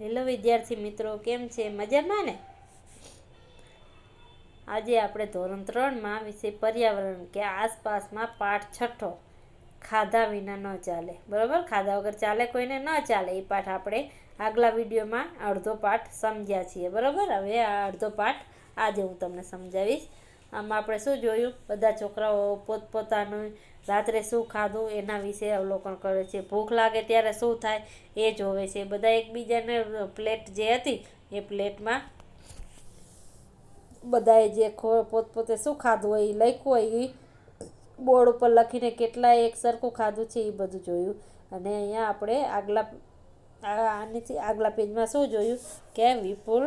hello વિદ્યાર્થી મિત્રો કેમ છે મજામાં ને આજે આપણે ધોરણ ત્રણમાં વિશે પર્યાવરણ કે આસપાસમાં પાઠ છઠ્ઠો ખાધા વિના ન ચાલે બરાબર ખાધા વગર ચાલે કોઈને ન ચાલે એ પાઠ આપણે આગલા વિડીયોમાં અડધો પાઠ સમજ્યા છીએ બરાબર હવે આ અડધો પાઠ આજે હું તમને સમજાવીશ આમાં આપણે શું જોયું બધા છોકરાઓ પોતપોતાનું રાત્રે શું ખાધું એના વિશે અવલોકન કરે છે ભૂખ લાગે ત્યારે શું થાય એ જોવે છે બધા એકબીજાને પ્લેટ જે હતી એ પ્લેટમાં બધાએ જે પોતપોતે શું ખાધું હોય એ લખ્યું હોય એ બોર્ડ ઉપર લખીને કેટલા એક સરખું ખાધું છે એ બધું જોયું અને અહીંયા આપણે આગલા આનીથી આગલા પેજમાં શું જોયું કે વિપુલ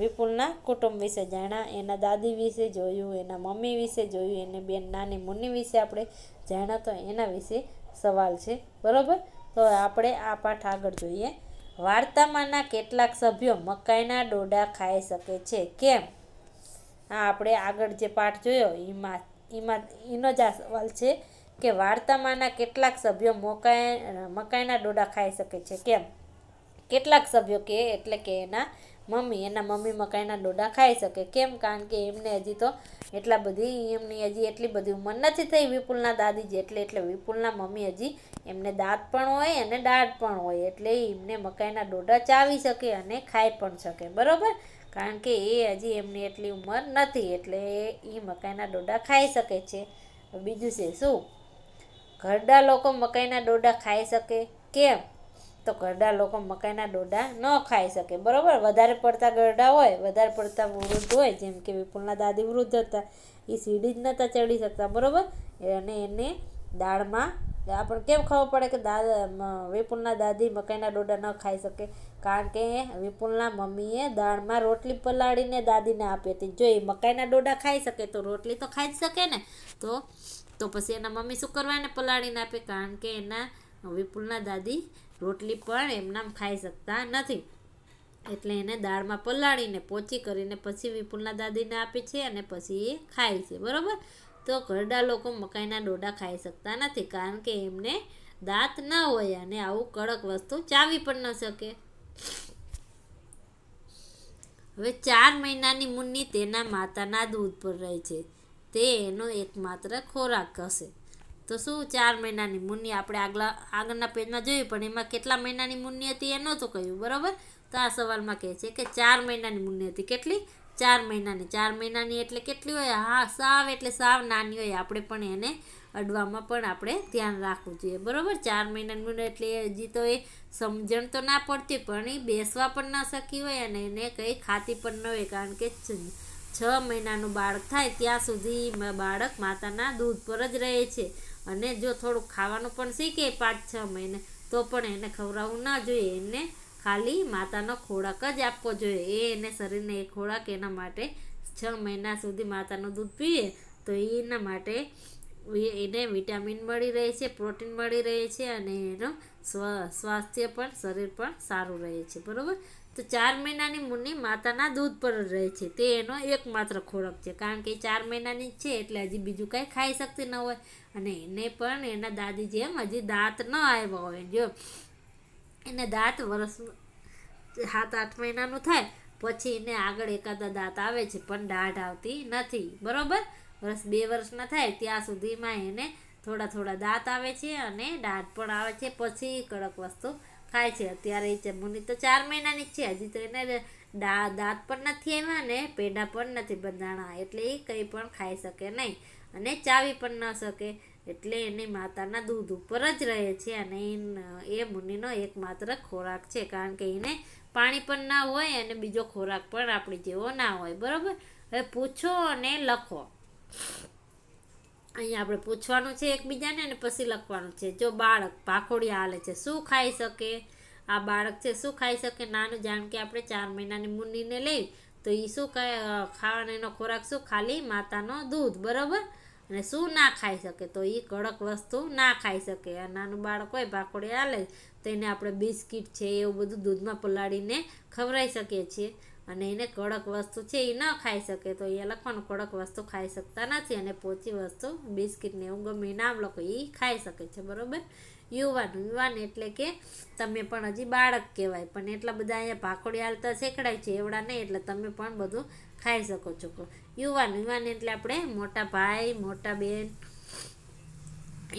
વિપુલના કુટુંબ વિશે જાણ્યા એના દાદી વિશે જોયું એના મમ્મી વિશે જોયું એને બેન નાની મુન્ની વિશે આપણે જાણે તો એના વિશે સવાલ છે બરાબર તો આપણે આ પાઠ આગળ જોઈએ વાર્તામાંના કેટલાક સભ્યો મકાઈના ડોડા ખાઈ શકે છે કેમ આ આપણે આગળ જે પાઠ જોયો એમાં એમાં એનો જ આ સવાલ છે કે વાર્તામાંના કેટલાક સભ્યો મકાઈ મકાઈના ડોડા ખાઈ શકે છે કેમ કેટલાક સભ્યો કે એટલે કે એના મમ્મી એના મમ્મી મકાઈના ડોડા ખાઈ શકે કેમ કારણ કે એમને હજી તો એટલા બધી એમની હજી એટલી બધી ઉંમર નથી થઈ વિપુલના દાદી જેટલે એટલે વિપુલના મમ્મી હજી એમને દાંત પણ હોય અને દાઢ પણ હોય એટલે એમને મકાઈના ડોડા ચાવી શકે અને ખાઈ પણ શકે બરાબર કારણ કે એ હજી એમની એટલી ઉંમર નથી એટલે એ મકાઈના ડોડા ખાઈ શકે છે બીજું છે શું ઘરડા લોકો મકાઈના ડોડા ખાઈ શકે કેમ તો ગરડા લોકો મકાઈના ડોડા ન ખાઈ શકે બરાબર વધારે પડતા ગરડા હોય વધારે પડતા વૃદ્ધ હોય જેમ કે વિપુલના દાદી વૃદ્ધ હતા એ સીડી જ નહોતા ચડી શકતા બરાબર અને એને દાળમાં આપણે કેમ ખબર પડે કે દાદા વિપુલના દાદી મકાઈના ડોડા ન ખાઈ શકે કારણ કે વિપુલના મમ્મીએ દાળમાં રોટલી પલાળીને દાદીને આપી હતી જો એ મકાઈના ડોડા ખાઈ શકે તો રોટલી તો ખાઈ જ શકે ને તો તો પછી એના મમ્મી શું કરવાને પલાળીને આપે કારણ કે એના વિપુલના દાદી રોટલી પણ એમનામ ખાઈ શકતા નથી એટલે એને દાળમાં પલાળીને પોચી કરીને પછી વિપુલના દાદીને આપે છે અને પછી એ ખાય છે બરાબર તો ઘરડા લોકો મકાઈના ડોડા ખાઈ શકતા નથી કારણ કે એમને દાંત ન હોય અને આવું કડક વસ્તુ ચાવી પણ ન શકે હવે ચાર મહિનાની મુન્ની તેના માતાના દૂધ પર રહે છે તે એનો એકમાત્ર ખોરાક હશે તો શું ચાર મહિનાની મુનિ આપણે આગલા આગળના પેજમાં જોયું પણ એમાં કેટલા મહિનાની મુનિ હતી એ નહોતું કહ્યું બરાબર તો આ સવાલમાં કહે છે કે ચાર મહિનાની મુનિ હતી કેટલી ચાર મહિનાની ચાર મહિનાની એટલે કેટલી હોય હા સાવ એટલે સાવ નાની હોય આપણે પણ એને અડવામાં પણ આપણે ધ્યાન રાખવું જોઈએ બરાબર ચાર મહિનાની મુન્ની એટલે હજી તો એ સમજણ તો ના પડતી પણ એ બેસવા પણ ના શકી હોય અને એને કંઈ ખાતી પણ ન હોય કારણ કે છ મહિનાનું બાળક થાય ત્યાં સુધી બાળક માતાના દૂધ પર જ રહે છે અને જો થોડુંક ખાવાનું પણ શીખે પાંચ છ મહિને તો પણ એને ખવડાવવું ના જોઈએ એને ખાલી માતાનો ખોરાક જ આપવો જોઈએ એ એને શરીરને એ ખોરાક એના માટે છ મહિના સુધી માતાનું દૂધ પીએ તો એના માટે એને વિટામિન મળી રહે છે પ્રોટીન મળી રહે છે અને એનું સ્વ સ્વાસ્થ્ય પણ શરીર પણ સારું રહે છે બરાબર તો ચાર મહિનાની મુન્ની માતાના દૂધ પર રહે છે તે એનો એકમાત્ર ખોરાક છે કારણ કે ચાર મહિનાની છે એટલે હજી બીજું કાંઈ ખાઈ શકતી ન હોય અને એને પણ એના દાદી જેમ હજી દાંત ન આવ્યા હોય જો એને દાંત વરસ સાત આઠ મહિનાનું થાય પછી એને આગળ એકાદા દાંત આવે છે પણ દાઢ આવતી નથી બરાબર વર્ષ બે વર્ષના થાય ત્યાં સુધીમાં એને થોડા થોડા દાંત આવે છે અને દાંત પણ આવે છે પછી કડક વસ્તુ ખાય છે અત્યારે એ ચમુની તો ચાર મહિનાની છે હજી તો એને દા દાંત પણ નથી એવા ને પેડા પણ નથી બંધાણા એટલે એ કંઈ પણ ખાઈ શકે નહીં અને ચાવી પણ ન શકે એટલે એની માતાના દૂધ ઉપર જ રહે છે અને એ મુનિનો એકમાત્ર ખોરાક છે કારણ કે એને પાણી પણ ના હોય અને બીજો ખોરાક પણ આપણી જેવો ના હોય બરાબર હવે પૂછો અને લખો અહીંયા આપણે પૂછવાનું છે એકબીજાને અને પછી લખવાનું છે જો બાળક ભાખોડિયા હાલે છે શું ખાઈ શકે આ બાળક છે શું ખાઈ શકે નાનું જાણ કે આપણે ચાર મહિનાની મુન્નીને લઈ તો એ શું ખાવાનો એનો ખોરાક શું ખાલી માતાનો દૂધ બરાબર અને શું ના ખાઈ શકે તો એ કડક વસ્તુ ના ખાઈ શકે આ નાનું બાળક હોય ભાખોડી હાલે તો એને આપણે બિસ્કિટ છે એવું બધું દૂધમાં પલાળીને ખવડાવી શકીએ છીએ અને એને કડક વસ્તુ છે એ ન ખાઈ શકે તો એ લખવાનું કડક વસ્તુ ખાઈ શકતા નથી અને પોચી વસ્તુ બિસ્કિટને એવું ગમે નામ લખો એ ખાઈ શકે છે બરાબર યુવાન યુવાન એટલે કે તમે પણ હજી બાળક કહેવાય પણ એટલા બધા અહીંયા ભાખોડી હાલતા શેકડાય છે એવડા નહીં એટલે તમે પણ બધું ખાઈ શકો છો યુવાન યુવાન એટલે આપણે મોટા ભાઈ મોટા બેન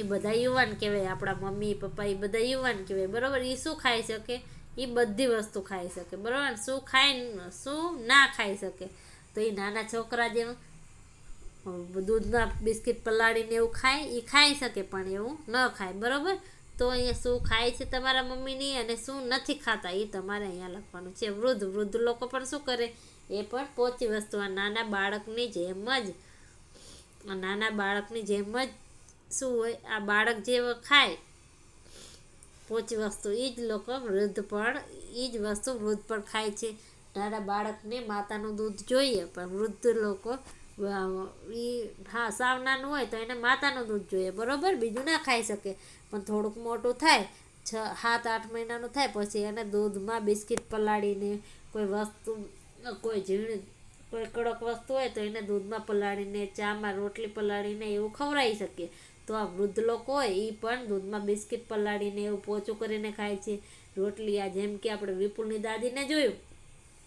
એ બધા યુવાન કહેવાય આપણા મમ્મી પપ્પા એ બધા યુવાન કહેવાય બરાબર એ શું ખાઈ શકે એ બધી વસ્તુ ખાઈ શકે બરાબર શું ખાય શું ના ખાઈ શકે તો એ નાના છોકરા જેમ દૂધમાં બિસ્કિટ પલાળીને એવું ખાય એ ખાઈ શકે પણ એવું ન ખાય બરાબર તો અહીંયા શું ખાય છે તમારા મમ્મીની અને શું નથી ખાતા એ તમારે અહીંયા લખવાનું છે વૃદ્ધ વૃદ્ધ લોકો પણ શું કરે એ પણ પોચી વસ્તુ આ નાના બાળકની જેમ જ નાના બાળકની જેમ જ શું હોય આ બાળક જે ખાય પોચી વસ્તુ એ જ લોકો વૃદ્ધ પણ એ જ વસ્તુ વૃદ્ધ પણ ખાય છે નાના બાળકને માતાનું દૂધ જોઈએ પણ વૃદ્ધ લોકો એ હા સાવ નાનું હોય તો એને માતાનું દૂધ જોઈએ બરાબર બીજું ના ખાઈ શકે પણ થોડુંક મોટું થાય છ સાત આઠ મહિનાનું થાય પછી એને દૂધમાં બિસ્કિટ પલાળીને કોઈ વસ્તુ કોઈ ઝીણ કોઈ કડક વસ્તુ હોય તો એને દૂધમાં પલાળીને ચામાં રોટલી પલાળીને એવું ખવડાવી શકીએ તો આ વૃદ્ધ લોકો હોય એ પણ દૂધમાં બિસ્કિટ પલાળીને એવું પોચું કરીને ખાય છે રોટલી આ જેમ કે આપણે વિપુલની દાદીને જોયું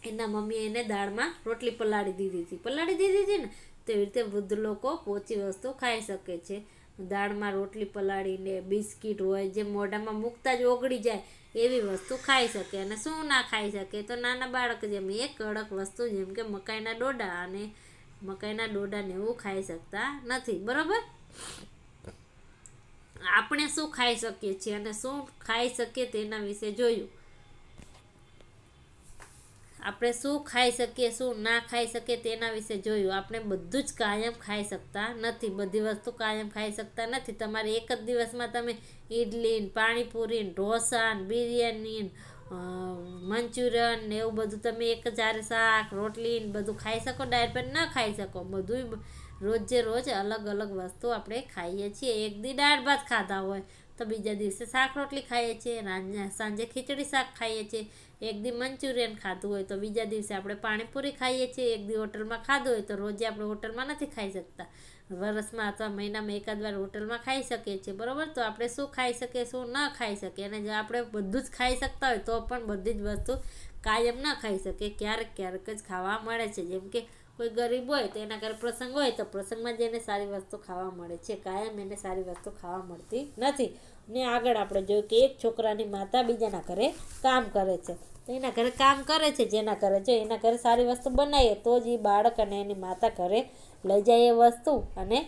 એના મમ્મીએ એને દાળમાં રોટલી પલાળી દીધી હતી પલાળી દીધી હતી ને તેવી રીતે વૃદ્ધ લોકો પોચી વસ્તુ ખાઈ શકે છે દાળમાં રોટલી પલાળીને બિસ્કિટ હોય જે મોઢામાં મૂકતા જ ઓગળી જાય એવી વસ્તુ ખાઈ શકે અને શું ના ખાઈ શકે તો નાના બાળક જેમ એક કડક વસ્તુ જેમ કે મકાઈના ડોડા અને મકાઈના ડોડાને એવું ખાઈ શકતા નથી બરાબર આપણે શું ખાઈ શકીએ છીએ અને શું ખાઈ શકીએ તેના વિશે જોયું આપણે શું ખાઈ શકીએ શું ના ખાઈ શકીએ તેના વિશે જોયું આપણે બધું જ કાયમ ખાઈ શકતા નથી બધી વસ્તુ કાયમ ખાઈ શકતા નથી તમારે એક જ દિવસમાં તમે ઇડલી પાણીપુરી ઢોસા બિરયાની મંચુરિયન ને એવું બધું તમે એક જ હારે શાક રોટલી બધું ખાઈ શકો ડાયટ ન ખાઈ શકો બધું રોજે રોજ અલગ અલગ વસ્તુ આપણે ખાઈએ છીએ એક દી દાળ ભાત ખાધા હોય તો બીજા દિવસે શાક રોટલી ખાઈએ છીએ સાંજે ખીચડી શાક ખાઈએ છીએ એક દી મંચુરિયન ખાધું હોય તો બીજા દિવસે આપણે પાણીપુરી ખાઈએ છીએ એક દી હોટલમાં ખાધું હોય તો રોજે આપણે હોટલમાં નથી ખાઈ શકતા વર્ષમાં અથવા મહિનામાં એકાદ વાર હોટલમાં ખાઈ શકીએ છીએ બરાબર તો આપણે શું ખાઈ શકીએ શું ન ખાઈ શકીએ અને જો આપણે બધું જ ખાઈ શકતા હોય તો પણ બધી જ વસ્તુ કાયમ ન ખાઈ શકીએ ક્યારેક ક્યારેક જ ખાવા મળે છે જેમ કે કોઈ ગરીબ હોય તો એના ઘરે પ્રસંગ હોય તો પ્રસંગમાં જ એને સારી વસ્તુ ખાવા મળે છે કાયમ એને સારી વસ્તુ ખાવા મળતી નથી ને આગળ આપણે જોયું કે એક છોકરાની માતા બીજાના ઘરે કામ કરે છે તો એના ઘરે કામ કરે છે જેના ઘરે છે એના ઘરે સારી વસ્તુ બનાવીએ તો જ એ બાળક અને એની માતા ઘરે લઈ જાય એ વસ્તુ અને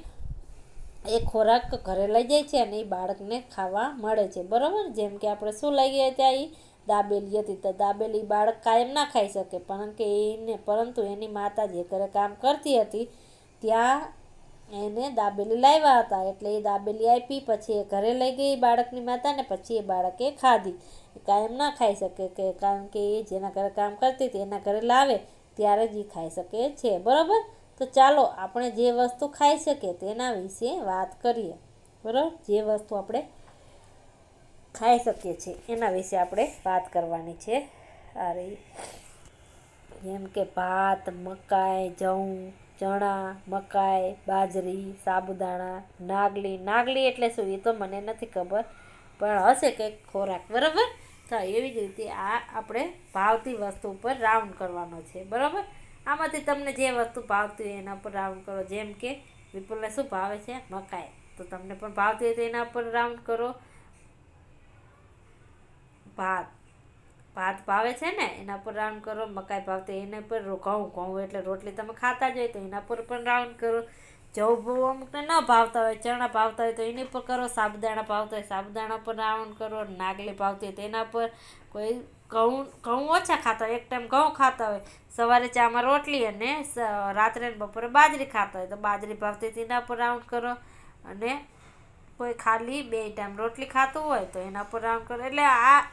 એ ખોરાક ઘરે લઈ જાય છે અને એ બાળકને ખાવા મળે છે બરાબર જેમ કે આપણે શું લઈએ ત્યાં એ દાબેલી હતી તો દાબેલી બાળક કાયમ ના ખાઈ શકે પણ કે એને પરંતુ એની માતા જે ઘરે કામ કરતી હતી ત્યાં એને દાબેલી લાવ્યા હતા એટલે એ દાબેલી આપી પછી એ ઘરે લઈ ગઈ બાળકની માતાને પછી એ બાળકે ખાધી કાયમ ના ખાઈ શકે કે કારણ કે એ જેના ઘરે કામ કરતી હતી એના ઘરે લાવે ત્યારે જ એ ખાઈ શકે છે બરાબર તો ચાલો આપણે જે વસ્તુ ખાઈ શકીએ તેના વિશે વાત કરીએ બરાબર જે વસ્તુ આપણે ખાઈ શકીએ છીએ એના વિશે આપણે વાત કરવાની છે આ જેમ કે ભાત મકાઈ જઉં ચણા મકાઈ બાજરી સાબુદાણા નાગલી નાગલી એટલે શું એ તો મને નથી ખબર પણ હશે કંઈક ખોરાક બરાબર તો એવી જ રીતે આ આપણે ભાવતી વસ્તુ ઉપર રાઉન્ડ કરવાનો છે બરાબર આમાંથી તમને જે વસ્તુ ભાવતી હોય એના પર રાઉન્ડ કરો જેમ કે વિપુલને શું ભાવે છે મકાઈ તો તમને પણ ભાવતી હોય તો એના પર રાઉન્ડ કરો ભાત ભાત ભાવે છે ને એના પર રાઉન્ડ કરો મકાઈ ભાવ તો એના પર ઘઉં ઘઉં એટલે રોટલી તમે ખાતા જ હોય તો એના પર પણ રાઉન્ડ કરો જવું બહુ અમુકને ન ભાવતા હોય ચણા ભાવતા હોય તો એની પર કરો સાબુદાણા ભાવતા હોય સાબુદાણા પર રાઉન્ડ કરો નાગલી ભાવતી હોય તેના પર કોઈ ઘઉં ઘઉં ઓછા ખાતા હોય એક ટાઈમ ઘઉં ખાતા હોય સવારે ચામાં રોટલી અને રાત્રે બપોરે બાજરી ખાતા હોય તો બાજરી ભાવતી તેના પર રાઉન્ડ કરો અને કોઈ ખાલી બે ટાઈમ રોટલી ખાતું હોય તો એના પર રાઉન્ડ કરો એટલે આ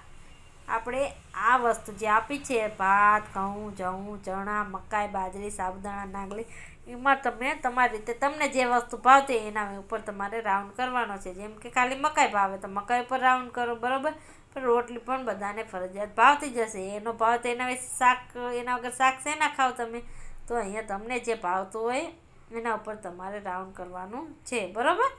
આપણે આ વસ્તુ જે આપી છે ભાત ઘઉં જવું ચણા મકાઈ બાજરી સાબુદાણા નાગલી એમાં તમે તમારી રીતે તમને જે વસ્તુ ભાવતી એના ઉપર તમારે રાઉન્ડ કરવાનો છે જેમ કે ખાલી મકાઈ ભાવે તો મકાઈ ઉપર રાઉન્ડ કરો બરાબર પણ રોટલી પણ બધાને ફરજિયાત ભાવતી જશે એનો ભાવ તો એના શાક એના વગર શાક શેના ખાવ તમે તો અહીંયા તમને જે ભાવતું હોય એના ઉપર તમારે રાઉન્ડ કરવાનું છે બરાબર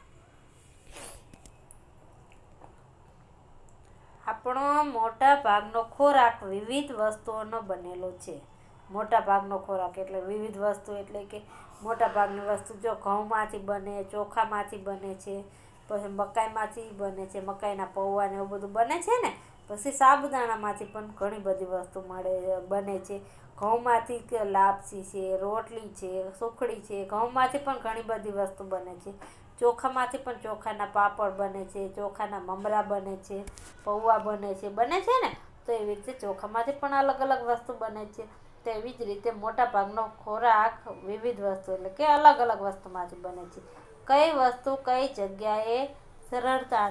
આપણો મોટા ભાગનો ખોરાક વિવિધ વસ્તુઓનો બનેલો છે મોટા ભાગનો ખોરાક એટલે વિવિધ વસ્તુ એટલે કે મોટા ભાગની વસ્તુ જો ઘઉંમાંથી બને ચોખામાંથી બને છે પછી મકાઈમાંથી બને છે મકાઈના પૌવા ને એવું બધું બને છે ને પછી સાબુદાણામાંથી પણ ઘણી બધી વસ્તુ મળે બને છે ઘઉંમાંથી લાપસી છે રોટલી છે સુખડી છે ઘઉંમાંથી પણ ઘણી બધી વસ્તુ બને છે ચોખામાંથી પણ ચોખાના પાપડ બને છે ચોખાના મમરા બને છે પૌવા બને છે બને છે ને તો એવી રીતે ચોખામાંથી પણ અલગ અલગ વસ્તુ બને છે તો એવી જ રીતે મોટાભાગનો ખોરાક વિવિધ વસ્તુ એટલે કે અલગ અલગ વસ્તુમાંથી બને છે કઈ વસ્તુ કઈ જગ્યાએ સરળતા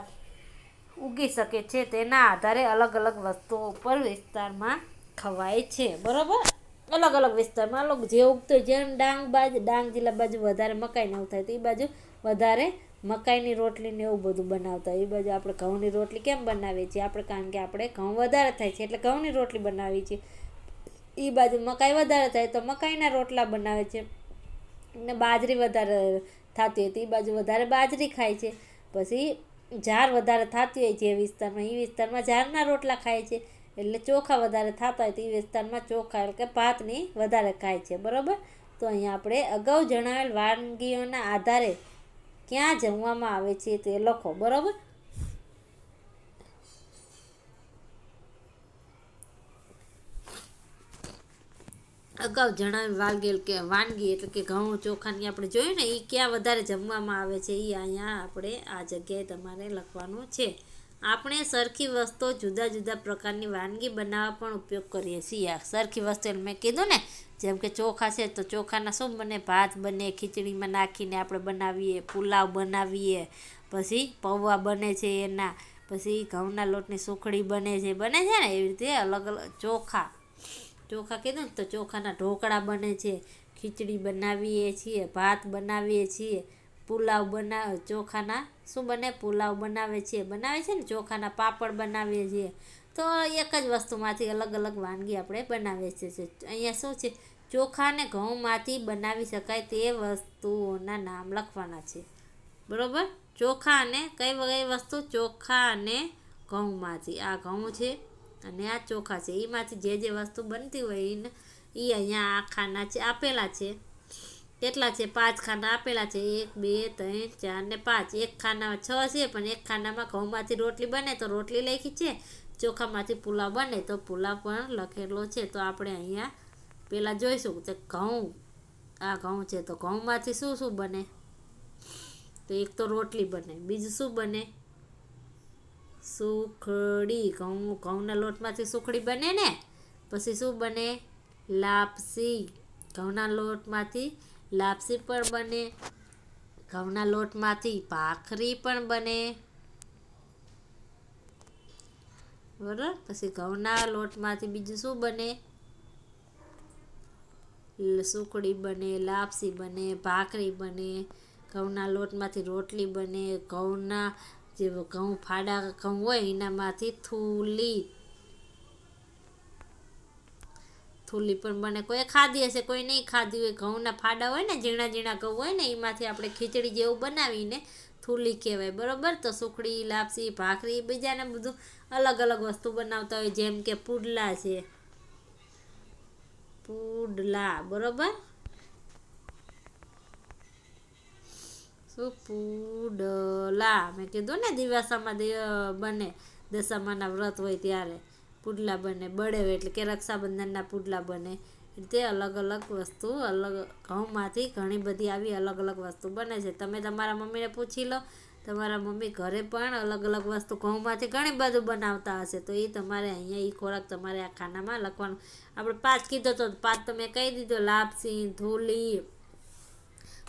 ઉગી શકે છે તેના આધારે અલગ અલગ વસ્તુઓ ઉપર વિસ્તારમાં ખવાય છે બરાબર અલગ અલગ વિસ્તારમાં અલગ જે ઉગતું જેમ ડાંગ બાજુ ડાંગ જિલ્લા બાજુ વધારે મકાઈ નવું થાય તો એ બાજુ વધારે મકાઈની રોટલી ને એવું બધું બનાવતા હોય એ બાજુ આપણે ઘઉંની રોટલી કેમ બનાવીએ છીએ આપણે કારણ કે આપણે ઘઉં વધારે થાય છે એટલે ઘઉંની રોટલી બનાવીએ છીએ એ બાજુ મકાઈ વધારે થાય તો મકાઈના રોટલા બનાવે છે ને બાજરી વધારે થતી હોય તો એ બાજુ વધારે બાજરી ખાય છે પછી ઝાર વધારે થતી હોય જે વિસ્તારમાં એ વિસ્તારમાં ઝારના રોટલા ખાય છે એટલે ચોખા વધારે થતા હોય તો એ વિસ્તારમાં ચોખા એટલે કે ભાતની વધારે ખાય છે બરાબર તો અહીંયા આપણે અગાઉ જણાવેલ વાનગીઓના આધારે ક્યાં જમવામાં આવે છે તે લખો બરાબર અગાઉ જણાવેલ વાગેલ કે વાનગી એટલે કે ઘઉં ચોખાની આપણે જોયું ને એ ક્યાં વધારે જમવામાં આવે છે એ અહીંયા આપણે આ જગ્યાએ તમારે લખવાનું છે આપણે સરખી વસ્તુ જુદા જુદા પ્રકારની વાનગી બનાવવા પણ ઉપયોગ કરીએ છીએ સરખી વસ્તુ મેં કીધું ને જેમ કે ચોખા છે તો ચોખાના શું બને ભાત બને ખીચડીમાં નાખીને આપણે બનાવીએ પુલાવ બનાવીએ પછી પૌવા બને છે એના પછી ઘઉંના લોટની સુખડી બને છે બને છે ને એવી રીતે અલગ અલગ ચોખા ચોખા કીધું ને તો ચોખાના ઢોકળા બને છે ખીચડી બનાવીએ છીએ ભાત બનાવીએ છીએ પુલાવ બના ચોખાના શું બને પુલાવ બનાવે છે બનાવે છે ને ચોખાના પાપડ બનાવીએ છીએ તો એક જ વસ્તુમાંથી અલગ અલગ વાનગી આપણે બનાવીએ છીએ અહીંયા શું છે ચોખાને ઘઉંમાંથી બનાવી શકાય તે વસ્તુઓના નામ લખવાના છે બરાબર ચોખા અને કઈ કઈ વસ્તુ ચોખા અને ઘઉંમાંથી આ ઘઉં છે અને આ ચોખા છે એમાંથી જે જે વસ્તુ બનતી હોય એને એ અહીંયા આ ખાના છે આપેલા છે કેટલા છે પાંચ ખાના આપેલા છે એક બે ત્રણ ચાર ને પાંચ એક ખાનામાં છ છે પણ એક ખાનામાં ઘઉંમાંથી રોટલી બને તો રોટલી લખી છે ચોખામાંથી પુલાવ બને તો પુલાવ પણ લખેલો છે તો આપણે અહીંયા પહેલાં જોઈશું કે ઘઉં આ ઘઉં છે તો ઘઉંમાંથી શું શું બને તો એક તો રોટલી બને બીજું શું બને સુખડી ઘઉં ઘઉંના લોટમાંથી સુખડી બને ને પછી શું બને લાપસી ઘઉંના લોટમાંથી લાપસી પણ બને ઘઉંના લોટમાંથી ભાખરી પણ બને બરાબર પછી ઘઉંના લોટમાંથી બીજું શું બને સુકડી બને લાપસી બને ભાખરી બને ઘઉંના લોટમાંથી રોટલી બને ઘઉંના જે ઘઉં ફાડા ઘઉં હોય એનામાંથી થૂલી થૂલી પણ બને કોઈ ખાધી હશે કોઈ નહીં ખાધી હોય ઘઉંના ફાડા હોય ને ઝીણા ઝીણા ઘઉં હોય ને એમાંથી આપણે ખીચડી જેવું બનાવીને થૂલી કહેવાય બરાબર તો સુખડી લાપસી ભાખરી બીજાને બધું અલગ અલગ વસ્તુ બનાવતા હોય જેમ કે પુડલા છે પુડલા બરોબર શું પુડલા મેં કીધું ને દિવાસામાં બને દશામાના વ્રત હોય ત્યારે પુડલા બને બળે એટલે કે રક્ષાબંધનના પુડલા બને તે અલગ અલગ વસ્તુ અલગ ઘઉંમાંથી ઘણી બધી આવી અલગ અલગ વસ્તુ બને છે તમે તમારા મમ્મીને પૂછી લો તમારા મમ્મી ઘરે પણ અલગ અલગ વસ્તુ ઘઉંમાંથી ઘણી બધું બનાવતા હશે તો એ તમારે અહીંયા એ ખોરાક તમારે આ ખાનામાં લખવાનું આપણે પાંચ કીધો તો પાંચ તમે કહી દીધો લાપસી ધૂલી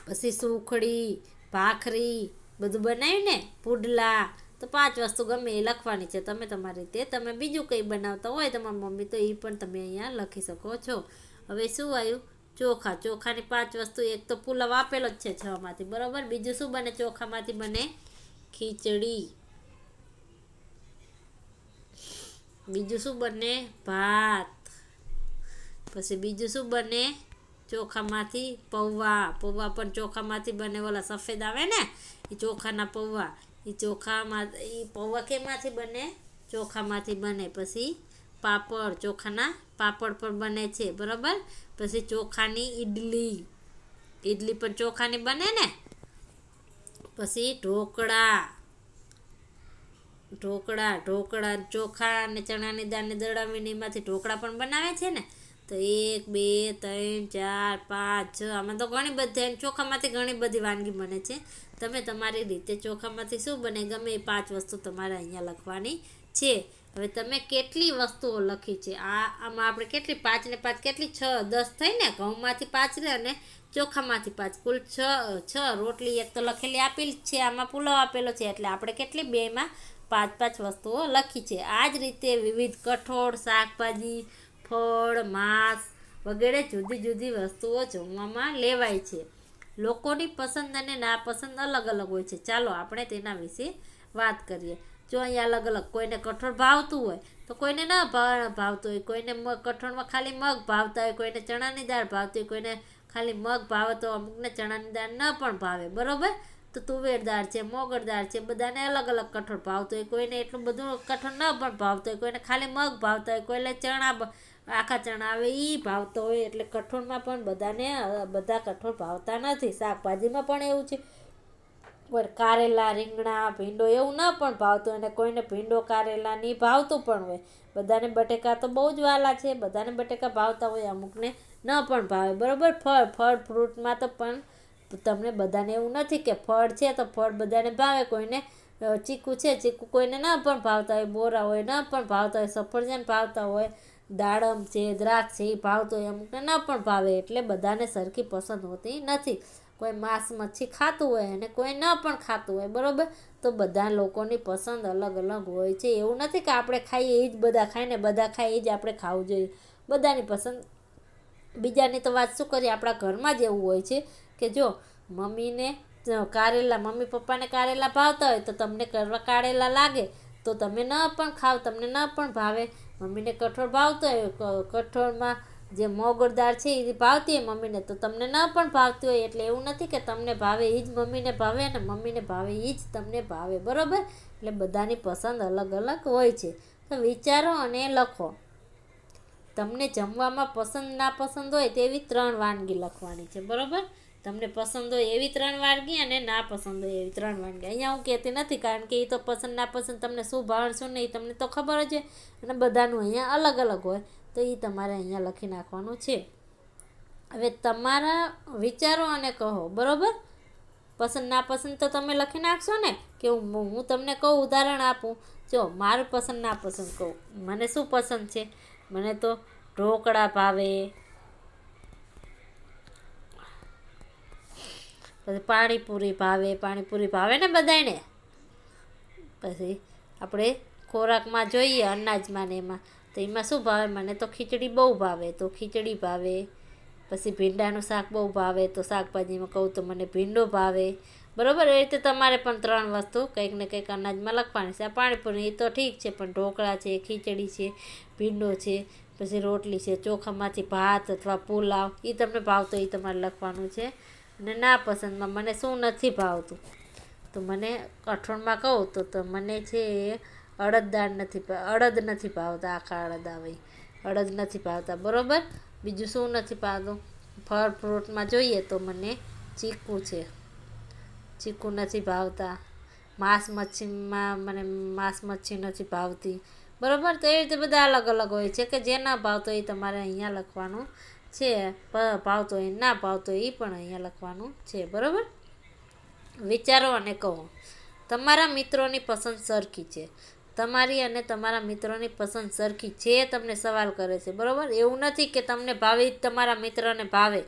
પછી સુખડી ભાખરી બધું બનાવ્યું ને પુડલા તો પાંચ વસ્તુ ગમે એ લખવાની છે તમે તમારી રીતે તમે બીજું કંઈ બનાવતા હોય તમારી મમ્મી તો એ પણ તમે અહીંયા લખી શકો છો હવે શું આવ્યું ચોખા ચોખાની પાંચ વસ્તુ એક તો પુલાવ આપેલો જ છે છમાંથી બરાબર બીજું શું બને ચોખામાંથી બને ખીચડી બીજું શું બને ભાત પછી બીજું શું બને ચોખામાંથી પૌવા પૌવા પણ ચોખામાંથી બને ઓલા સફેદ આવે ને એ ચોખાના પૌવા એ ચોખામાં એ પૌવા બને ચોખામાંથી બને પછી પાપડ ચોખાના પાપડ પણ બને છે બરાબર પછી ચોખાની ઈડલી ઈડલી પણ ચોખાની બને ને પછી ઢોકળા ઢોકળા ઢોકળા ચોખા અને ચણાની દાળને દળાવીને એમાંથી ઢોકળા પણ બનાવે છે ને તો એક બે ત્રણ ચાર પાંચ છ આમાં તો ઘણી બધી ચોખામાંથી ઘણી બધી વાનગી બને છે તમે તમારી રીતે ચોખામાંથી શું બને ગમે એ પાંચ વસ્તુ તમારે અહીંયા લખવાની છે હવે તમે કેટલી વસ્તુઓ લખી છે આ આમાં આપણે કેટલી પાંચ ને પાંચ કેટલી છ દસ થઈ ને ઘઉંમાંથી પાંચ રહે અને ચોખામાંથી પાંચ કુલ છ છ રોટલી એક તો લખેલી આપેલી છે આમાં પુલાવ આપેલો છે એટલે આપણે કેટલી બેમાં પાંચ પાંચ વસ્તુઓ લખી છે આ જ રીતે વિવિધ કઠોળ શાકભાજી ફળ માંસ વગેરે જુદી જુદી વસ્તુઓ જમવામાં લેવાય છે લોકોની પસંદ અને નાપસંદ અલગ અલગ હોય છે ચાલો આપણે તેના વિશે વાત કરીએ જો અહીંયા અલગ અલગ કોઈને કઠોળ ભાવતું હોય તો કોઈને ન ભાવતું હોય કોઈને મગ કઠોળમાં ખાલી મગ ભાવતા હોય કોઈને ચણાની દાળ ભાવતી હોય કોઈને ખાલી મગ ભાવે તો અમુકને ચણાની દાળ ન પણ ભાવે બરાબર તો તુવેર દાળ છે મોગર દાળ છે બધાને અલગ અલગ કઠોળ ભાવતું હોય કોઈને એટલું બધું કઠોળ ન પણ ભાવતું હોય કોઈને ખાલી મગ ભાવતા હોય કોઈને ચણા આખા ચણા આવે એ ભાવતો હોય એટલે કઠોળમાં પણ બધાને બધા કઠોળ ભાવતા નથી શાકભાજીમાં પણ એવું છે પણ કારેલા રીંગણા ભીંડો એવું ના પણ ભાવતું અને કોઈને ભીંડો કારેલા નહીં ભાવતું પણ હોય બધાને બટેકા તો બહુ જ વાલા છે બધાને બટેકા ભાવતા હોય અમુકને ન પણ ભાવે બરાબર ફળ ફળ ફ્રૂટમાં તો પણ તમને બધાને એવું નથી કે ફળ છે તો ફળ બધાને ભાવે કોઈને ચીકુ છે ચીકુ કોઈને ના પણ ભાવતા હોય બોરા હોય ન પણ ભાવતા હોય સફરજન ભાવતા હોય દાડમ છે દ્રાક્ષ છે એ ભાવતો હોય અમુકને ન પણ ભાવે એટલે બધાને સરખી પસંદ હોતી નથી કોઈ માંસ મચ્છી ખાતું હોય અને કોઈ ન પણ ખાતું હોય બરાબર તો બધા લોકોની પસંદ અલગ અલગ હોય છે એવું નથી કે આપણે ખાઈએ એ જ બધા ખાઈને બધા ખાઈએ એ જ આપણે ખાવું જોઈએ બધાની પસંદ બીજાની તો વાત શું કરીએ આપણા ઘરમાં જ એવું હોય છે કે જો મમ્મીને કારેલા મમ્મી પપ્પાને કારેલા ભાવતા હોય તો તમને કરવા કારેલા લાગે તો તમે ન પણ ખાવ તમને ન પણ ભાવે મમ્મીને કઠોળ ભાવતો હોય કઠોળમાં જે મોગળદાર છે એ ભાવતી હોય મમ્મીને તો તમને ન પણ ભાવતી હોય એટલે એવું નથી કે તમને ભાવે એ જ મમ્મીને ભાવે અને મમ્મીને ભાવે એ જ તમને ભાવે બરાબર એટલે બધાની પસંદ અલગ અલગ હોય છે તો વિચારો અને લખો તમને જમવામાં પસંદ ના પસંદ હોય તેવી ત્રણ વાનગી લખવાની છે બરાબર તમને પસંદ હોય એવી ત્રણ વાનગી અને ના પસંદ હોય એવી ત્રણ વાનગી અહીંયા હું કહેતી નથી કારણ કે એ તો પસંદ ના પસંદ તમને શું ભાવણ શું નહીં તમને તો ખબર જ છે અને બધાનું અહીંયા અલગ અલગ હોય તો એ તમારે અહીંયા લખી નાખવાનું છે હવે તમારા વિચારો અને કહો બરાબર પસંદ ના પસંદ તો તમે લખી નાખશો ને કે હું તમને કહું ઉદાહરણ આપું જો મારું પસંદ ના પસંદ કહું મને શું પસંદ છે મને તો ઢોકળા ભાવે પછી પાણીપુરી ભાવે પાણીપુરી ભાવે ને બધાને પછી આપણે ખોરાકમાં જોઈએ અનાજમાં ને એમાં તો એમાં શું ભાવે મને તો ખીચડી બહુ ભાવે તો ખીચડી ભાવે પછી ભીંડાનું શાક બહુ ભાવે તો શાકભાજીમાં કહું તો મને ભીંડો ભાવે બરાબર એ રીતે તમારે પણ ત્રણ વસ્તુ કંઈક ને કંઈક અનાજમાં લખવાની છે આ પાણીપુરી એ તો ઠીક છે પણ ઢોકળા છે ખીચડી છે ભીંડો છે પછી રોટલી છે ચોખામાંથી ભાત અથવા પુલાવ એ તમને ભાવતો એ તમારે લખવાનું છે અને ના પસંદમાં મને શું નથી ભાવતું તો મને કઠોળમાં કહું તો તો મને છે અડદ દાળ નથી અડદ નથી ભાવતા આખા અડદ આવે અડદ નથી ભાવતા બરાબર બીજું શું નથી ભાવતું ફળ ફ્રૂટમાં જોઈએ તો મને ચીકુ છે ચીકુ નથી ભાવતા માંસ મચ્છીમાં મને માંસ મચ્છી નથી ભાવતી બરાબર તો એ રીતે બધા અલગ અલગ હોય છે કે જે ના ભાવતો એ તમારે અહીંયા લખવાનું છે ભાવતો હોય ના ભાવતો એ પણ અહીંયા લખવાનું છે બરાબર વિચારો અને કહો તમારા મિત્રોની પસંદ સરખી છે તમારી અને તમારા મિત્રોની પસંદ સરખી છે તમને સવાલ કરે છે બરાબર એવું નથી કે તમને ભાવે જ તમારા મિત્રને ભાવે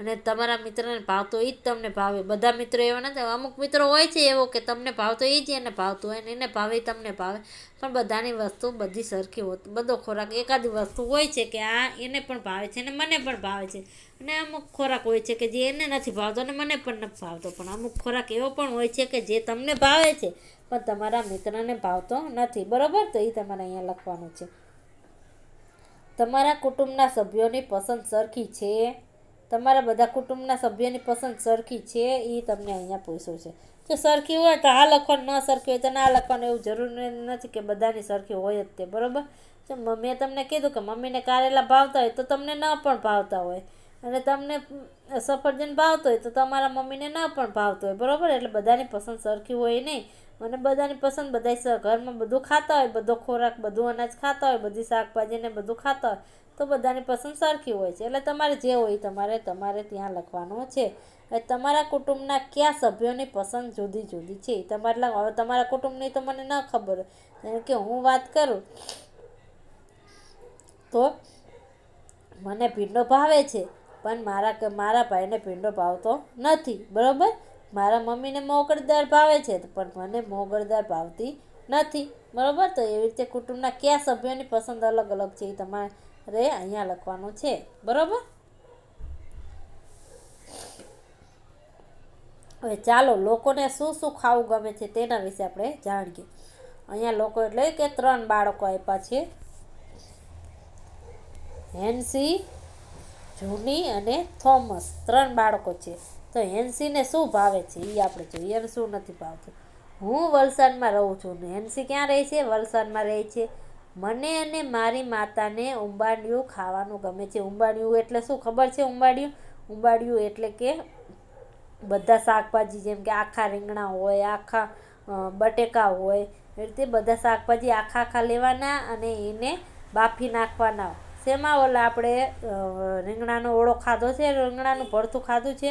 અને તમારા મિત્રને ભાવતો એ જ તમને ભાવે બધા મિત્રો એવા નથી અમુક મિત્રો હોય છે એવો કે તમને ભાવતો એ જ એને ભાવતું હોય અને એને ભાવે તમને ભાવે પણ બધાની વસ્તુ બધી સરખી હોત બધો ખોરાક એકાદી વસ્તુ હોય છે કે આ એને પણ ભાવે છે અને મને પણ ભાવે છે અને અમુક ખોરાક હોય છે કે જે એને નથી ભાવતો ને મને પણ નથી ભાવતો પણ અમુક ખોરાક એવો પણ હોય છે કે જે તમને ભાવે છે પણ તમારા મિત્રને ભાવતો નથી બરાબર તો એ તમારે અહીંયા લખવાનું છે તમારા કુટુંબના સભ્યોની પસંદ સરખી છે તમારા બધા કુટુંબના સભ્યોની પસંદ સરખી છે એ તમને અહીંયા પૂછ્યું છે જો સરખી હોય તો આ લખવાનું ન સરખી હોય તો ના લખવાનું એવું જરૂરી નથી કે બધાની સરખી હોય જ તે બરાબર જો મેં તમને કીધું કે મમ્મીને કારેલા ભાવતા હોય તો તમને ન પણ ભાવતા હોય અને તમને સફરજન ભાવતો હોય તો તમારા મમ્મીને ન પણ ભાવતો હોય બરાબર એટલે બધાની પસંદ સરખી હોય નહીં અને બધાની પસંદ બધા ઘરમાં બધું ખાતા હોય બધો ખોરાક બધું અનાજ ખાતા હોય બધી શાકભાજીને બધું ખાતા હોય તો બધાની પસંદ સરખી હોય છે એટલે તમારે જે હોય તમારે તમારે ત્યાં લખવાનું છે હવે તમારા કુટુંબના કયા સભ્યોની પસંદ જુદી જુદી છે તમારે હવે તમારા કુટુંબની તો મને ન ખબર કારણ કે હું વાત કરું તો મને ભીંડો ભાવે છે પણ મારા મારા ભાઈને ભીંડો ભાવતો નથી બરાબર મારા મમ્મીને મોગળદાર ભાવે છે પણ મને મોગળદાર ભાવતી નથી બરાબર તો એવી રીતે કુટુંબના કયા સભ્યોની પસંદ અલગ અલગ છે એ તમારે રે અહીંયા લખવાનું છે બરાબર હવે ચાલો લોકોને શું શું ખાવું ગમે છે તેના વિશે આપણે જાણીએ અહીંયા લોકો એટલે કે ત્રણ બાળકો આપ્યા છે હેન્સી જૂની અને થોમસ ત્રણ બાળકો છે તો હેન્સીને શું ભાવે છે એ આપણે જોઈએ એને શું નથી ભાવતું હું વલસાડમાં રહું છું ને હેન્સી ક્યાં રહે છે વલસાડમાં રહે છે મને અને મારી માતાને ઉંબાડિયું ખાવાનું ગમે છે ઉંબાડિયું એટલે શું ખબર છે ઉંબાડિયું ઉંબાડિયું એટલે કે બધા શાકભાજી જેમ કે આખા રીંગણા હોય આખા બટેકા હોય એ રીતે બધા શાકભાજી આખા આખા લેવાના અને એને બાફી નાખવાના શેમાં ઓલા આપણે રીંગણાનો ઓળો ખાધો છે રીંગણાનું ભરતું ખાધું છે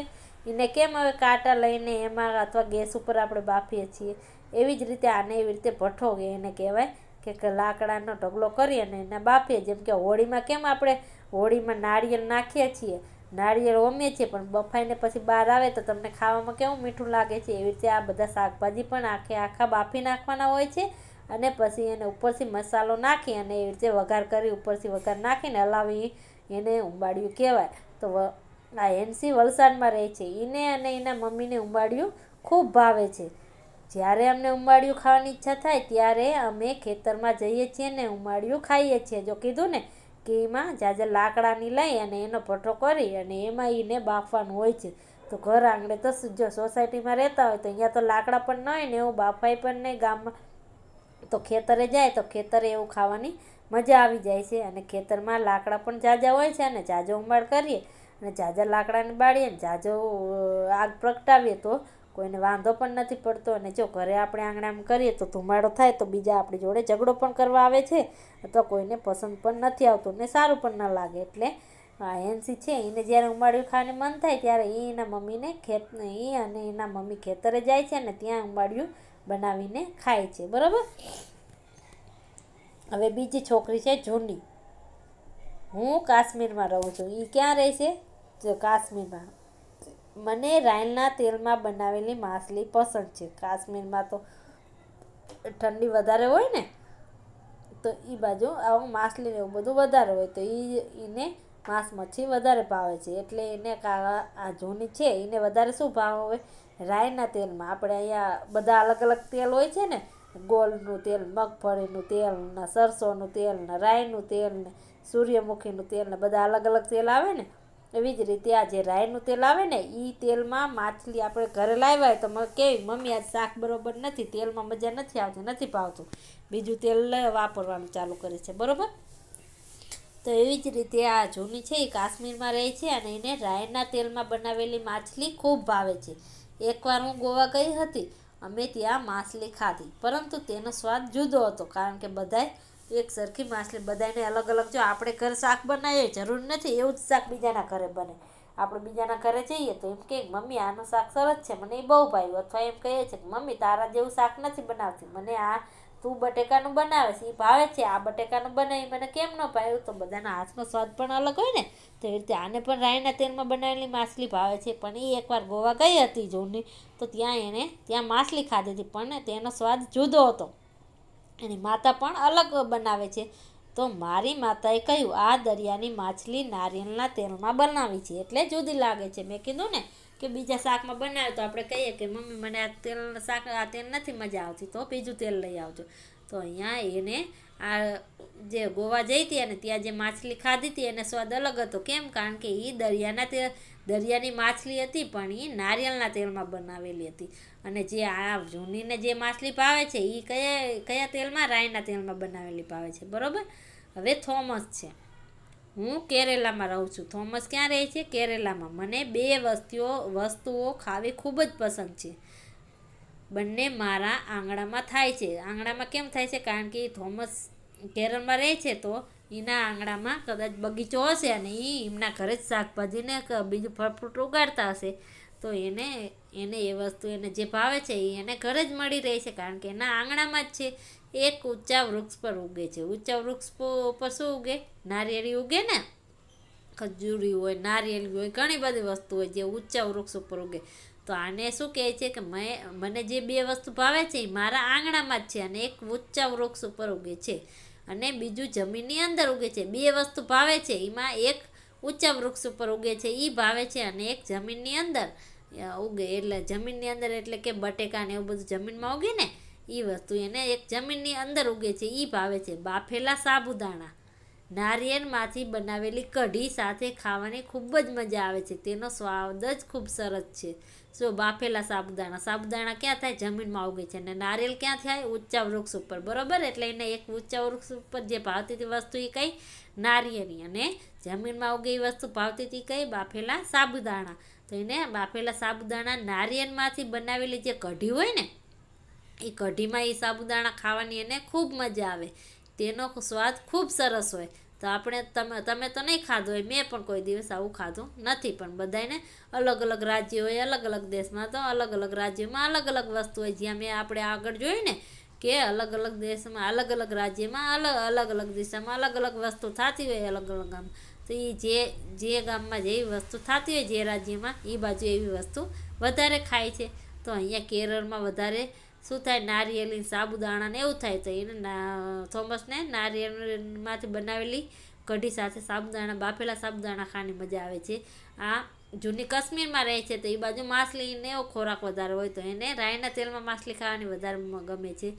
એને કેમ હવે કાંટા લઈને એમાં અથવા ગેસ ઉપર આપણે બાફીએ છીએ એવી જ રીતે આને એવી રીતે ભઠ્ઠો એને કહેવાય કે લાકડાનો ઢગલો કરી અને એને બાફીએ જેમ કે હોળીમાં કેમ આપણે હોળીમાં નારિયેળ નાખીએ છીએ નારિયેળ ઓમીએ છીએ પણ બફાઈને પછી બહાર આવે તો તમને ખાવામાં કેવું મીઠું લાગે છે એવી રીતે આ બધા શાકભાજી પણ આખે આખા બાફી નાખવાના હોય છે અને પછી એને ઉપરથી મસાલો નાખી અને એવી રીતે વઘાર કરી ઉપરથી વઘાર નાખીને હલાવી એને ઉંબાડિયું કહેવાય તો આ એનસી વલસાડમાં રહે છે એને અને એના મમ્મીને ઉંબાડિયું ખૂબ ભાવે છે જ્યારે અમને ઉંબાડિયું ખાવાની ઈચ્છા થાય ત્યારે અમે ખેતરમાં જઈએ છીએ ને ઉંબાડિયું ખાઈએ છીએ જો કીધું ને કે એમાં જાજર લાકડાની લઈ અને એનો ભઠ્ઠો કરી અને એમાં એને બાફવાનું હોય છે તો ઘર આંગણે તો જો સોસાયટીમાં રહેતા હોય તો અહીંયા તો લાકડા પણ ન હોય ને એવું બાફાય પણ નહીં ગામમાં તો ખેતરે જાય તો ખેતરે એવું ખાવાની મજા આવી જાય છે અને ખેતરમાં લાકડા પણ જાજા હોય છે અને જાજો ઉંમાળ કરીએ અને જાજા લાકડાને બાળીએ અને જાજો આગ પ્રગટાવીએ તો કોઈને વાંધો પણ નથી પડતો અને જો ઘરે આપણે આંગણામાં કરીએ તો ધુમાડો થાય તો બીજા આપણી જોડે ઝઘડો પણ કરવા આવે છે અથવા કોઈને પસંદ પણ નથી આવતું ને સારું પણ ન લાગે એટલે આ હેન્સી છે એને જ્યારે ઉંબાડિયું ખાવાનું મન થાય ત્યારે એ એના મમ્મીને ખેત એ અને એના મમ્મી ખેતરે જાય છે અને ત્યાં ઉંબાડિયું બનાવીને ખાય છે બરાબર હવે બીજી છોકરી છે જૂની હું કાશ્મીરમાં રહું છું એ ક્યાં રહે છે કાશ્મીરમાં મને રાયલના તેલમાં બનાવેલી માછલી પસંદ છે કાશ્મીરમાં તો ઠંડી વધારે હોય ને તો એ બાજુ આવું માછલી એવું બધું વધારે હોય તો એ એને માંસ મચ્છી વધારે ભાવે છે એટલે એને આ જૂની છે એને વધારે શું ભાવ હોય રાયના તેલમાં આપણે અહીંયા બધા અલગ અલગ તેલ હોય છે ને ગોળનું તેલ મગફળીનું તેલ ને સરસોનું તેલ ને રાયનું તેલ ને સૂર્યમુખીનું તેલ ને બધા અલગ અલગ તેલ આવે ને એવી જ રીતે આ જે રાયનું તેલ આવે ને એ તેલમાં માછલી આપણે ઘરે લાવ્યા હોય તો કેવી મમ્મી આજ શાક બરાબર નથી તેલમાં મજા નથી આવતી નથી ભાવતું બીજું તેલ વાપરવાનું ચાલુ કરે છે બરાબર તો એવી જ રીતે આ જૂની છે એ કાશ્મીરમાં રહે છે અને એને રાયના તેલમાં બનાવેલી માછલી ખૂબ ભાવે છે એકવાર હું ગોવા ગઈ હતી અમે ત્યાં માછલી ખાધી પરંતુ તેનો સ્વાદ જુદો હતો કારણ કે બધાય એક સરખી માછલી બધાને અલગ અલગ જો આપણે ઘર શાક બનાવીએ જરૂર નથી એવું જ શાક બીજાના ઘરે બને આપણે બીજાના ઘરે જઈએ તો એમ કહે મમ્મી આનું શાક સરસ છે મને એ બહુ ભાવ્યું અથવા એમ કહે છે કે મમ્મી તારા જેવું શાક નથી બનાવતી મને આ તું બટેકાનું બનાવે છે એ ભાવે છે આ બટેકાનું બનાવી મને કેમ ન ભાવ્યું તો બધાના હાથનો સ્વાદ પણ અલગ હોય ને તો એ રીતે આને પણ રાઈના તેલમાં બનાવેલી માછલી ભાવે છે પણ એ એકવાર ગોવા ગઈ હતી જૂની તો ત્યાં એણે ત્યાં માછલી ખાધી હતી પણ તેનો સ્વાદ જુદો હતો એની માતા પણ અલગ બનાવે છે તો મારી માતાએ કહ્યું આ દરિયાની માછલી નારિયેળના તેલમાં બનાવી છે એટલે જુદી લાગે છે મેં કીધું ને કે બીજા શાકમાં બનાવ્યું તો આપણે કહીએ કે મમ્મી મને આ તેલ શાક આ તેલ નથી મજા આવતી તો બીજું તેલ લઈ આવજો તો અહીંયા એને આ જે ગોવા જઈ હતી અને ત્યાં જે માછલી ખાધી હતી એને સ્વાદ અલગ હતો કેમ કારણ કે એ દરિયાના તેલ દરિયાની માછલી હતી પણ એ નારિયેળના તેલમાં બનાવેલી હતી અને જે આ જૂનીને જે માછલી ભાવે છે એ કયા કયા તેલમાં રાયના તેલમાં બનાવેલી ભાવે છે બરાબર હવે થોમસ છે હું કેરેલામાં રહું છું થોમસ ક્યાં રહે છે કેરેલામાં મને બે વસ્તુઓ વસ્તુઓ ખાવી ખૂબ જ પસંદ છે બંને મારા આંગણામાં થાય છે આંગણામાં કેમ થાય છે કારણ કે થોમસ કેરળમાં રહે છે તો એના આંગણામાં કદાચ બગીચો હશે અને એ એમના ઘરે જ શાકભાજીને બીજું ફળ ફ્રૂટ ઉગાડતા હશે તો એને એને એ વસ્તુ એને જે ભાવે છે એ એને ઘરે જ મળી રહે છે કારણ કે એના આંગણામાં જ છે એક ઊંચા વૃક્ષ પર ઉગે છે ઊંચા વૃક્ષ પર શું ઉગે નારિયેળી ઉગે ને ખજૂરી હોય નારિયેળી હોય ઘણી બધી વસ્તુ હોય જે ઊંચા વૃક્ષ ઉપર ઉગે તો આને શું કહે છે કે મેં મને જે બે વસ્તુ ભાવે છે એ મારા આંગણામાં જ છે અને એક ઊંચા વૃક્ષ ઉપર ઉગે છે અને બીજું જમીનની અંદર ઉગે છે બે વસ્તુ ભાવે છે એમાં એક ઊંચા વૃક્ષ ઉપર ઉગે છે એ ભાવે છે અને એક જમીનની અંદર ઉગે એટલે જમીનની અંદર એટલે કે બટેકા ને એવું બધું જમીનમાં ઉગે ને એ વસ્તુ એને એક જમીનની અંદર ઉગે છે એ ભાવે છે બાફેલા સાબુદાણા નારિયેળમાંથી બનાવેલી કઢી સાથે ખાવાની ખૂબ જ મજા આવે છે તેનો સ્વાદ જ ખૂબ સરસ છે સો બાફેલા સાબુદાણા સાબુદાણા ક્યાં થાય જમીનમાં ઉગે છે અને નારિયેળ ક્યાં થાય ઊંચા વૃક્ષ ઉપર બરાબર એટલે એને એક ઊંચા વૃક્ષ ઉપર જે ભાવતી વસ્તુ એ કઈ નારિયેળની અને જમીનમાં ઉગે એ વસ્તુ ભાવતી કઈ બાફેલા સાબુદાણા તો બાફેલા સાબુદાણા નારિયેળમાંથી બનાવેલી જે કઢી હોય ને એ કઢીમાં એ સાબુદાણા ખાવાની એને ખૂબ મજા આવે તેનો સ્વાદ ખૂબ સરસ હોય તો આપણે તમે તમે તો નહીં ખાધું હોય મેં પણ કોઈ દિવસ આવું ખાધું નથી પણ બધાને અલગ અલગ રાજ્ય હોય અલગ અલગ દેશમાં તો અલગ અલગ રાજ્યમાં અલગ અલગ વસ્તુ હોય જ્યાં મેં આપણે આગળ જોયું ને કે અલગ અલગ દેશમાં અલગ અલગ રાજ્યમાં અલગ અલગ અલગ દિશામાં અલગ અલગ વસ્તુ થતી હોય અલગ અલગ તો એ જે જે ગામમાં જેવી વસ્તુ થતી હોય જે રાજ્યમાં એ બાજુ એવી વસ્તુ વધારે ખાય છે તો અહીંયા કેરળમાં વધારે શું થાય નારિયેળની સાબુદાણાને એવું થાય તો એને થોમસને નારિયેળમાંથી બનાવેલી કઢી સાથે સાબુદાણા બાફેલા સાબુદાણા ખાવાની મજા આવે છે આ જૂની કાશ્મીરમાં રહે છે તો એ બાજુ માછલીને એવો ખોરાક વધારે હોય તો એને રાયના તેલમાં માછલી ખાવાની વધારે ગમે છે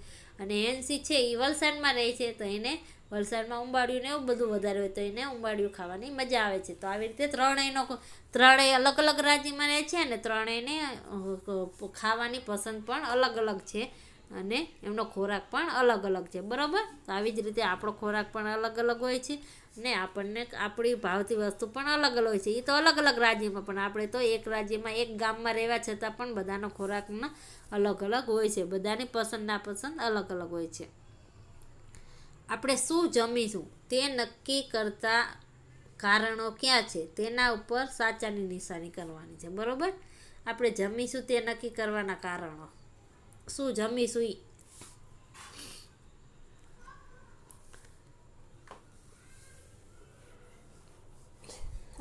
અને એનસી છે એ વલસાડમાં રહે છે તો એને વલસાડમાં ઉંબાડિયું ને એવું બધું વધારે હોય તો એને ઉંબાડિયું ખાવાની મજા આવે છે તો આવી રીતે ત્રણેયનો ત્રણેય અલગ અલગ રાજ્યમાં રહે છે અને ત્રણેયને ખાવાની પસંદ પણ અલગ અલગ છે અને એમનો ખોરાક પણ અલગ અલગ છે બરાબર તો આવી જ રીતે આપણો ખોરાક પણ અલગ અલગ હોય છે ને આપણને આપણી ભાવતી વસ્તુ પણ અલગ અલગ હોય છે એ તો અલગ અલગ રાજ્યમાં પણ આપણે તો એક રાજ્યમાં એક ગામમાં રહેવા છતાં પણ બધાનો ખોરાકનો અલગ અલગ હોય છે બધાની પસંદ નાપસંદ અલગ અલગ હોય છે આપણે શું જમીશું તે નક્કી કરતા કારણો ક્યાં છે તેના ઉપર સાચાની નિશાની કરવાની છે બરાબર આપણે જમીશું તે નક્કી કરવાના કારણો શું જમીશું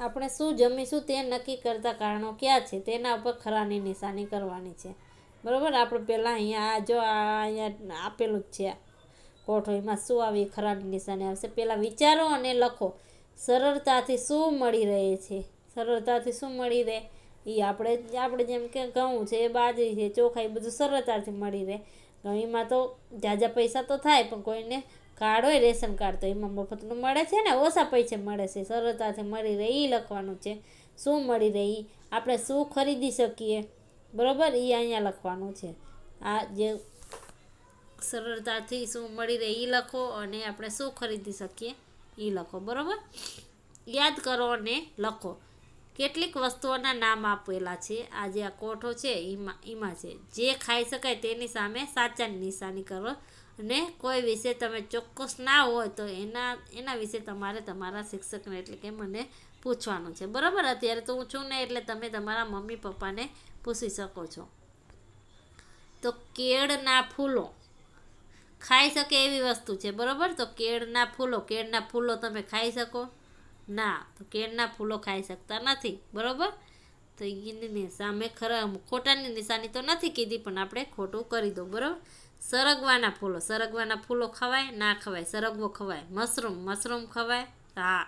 આપણે શું જમીશું તે નક્કી કરતા કારણો ક્યાં છે તેના ઉપર ખરાની નિશાની કરવાની છે બરાબર આપણે પહેલાં અહીંયા આ જો આ અહીંયા આપેલું જ છે કોઠોઈમાં શું આવી ખરાની નિશાની આવશે પહેલાં વિચારો અને લખો સરળતાથી શું મળી રહે છે સરળતાથી શું મળી રહે એ આપણે આપણે જેમ કે ઘઉં છે બાજરી છે ચોખા એ બધું સરળતાથી મળી રહે ઘણીમાં તો ઝાઝા પૈસા તો થાય પણ કોઈને કાર્ડ હોય રેશન કાર્ડ તો એમાં મફતનું મળે છે ને ઓછા પૈસે મળે છે સરળતાથી મળી રહે એ લખવાનું છે શું મળી રહે એ આપણે શું ખરીદી શકીએ બરાબર એ અહીંયા લખવાનું છે આ જે સરળતાથી શું મળી રહે એ લખો અને આપણે શું ખરીદી શકીએ એ લખો બરાબર યાદ કરો અને લખો કેટલીક વસ્તુઓના નામ આપેલા છે આ જે આ કોઠો છે એમાં એમાં છે જે ખાઈ શકાય તેની સામે સાચાની નિશાની કરો ને કોઈ વિશે તમે ચોક્કસ ના હોય તો એના એના વિશે તમારે તમારા શિક્ષકને એટલે કે મને પૂછવાનું છે બરાબર અત્યારે તો હું છું ને એટલે તમે તમારા મમ્મી પપ્પાને પૂછી શકો છો તો કેળના ફૂલો ખાઈ શકે એવી વસ્તુ છે બરાબર તો કેળના ફૂલો કેળના ફૂલો તમે ખાઈ શકો ના તો કેળના ફૂલો ખાઈ શકતા નથી બરાબર તો એની સામે ખરા ખોટાની નિશાની તો નથી કીધી પણ આપણે ખોટું કરી દો બરાબર સરગવાના ફૂલો સરગવાના ફૂલો ખવાય ના ખવાય સરગવો ખવાય મશરૂમ મશરૂમ ખવાય હા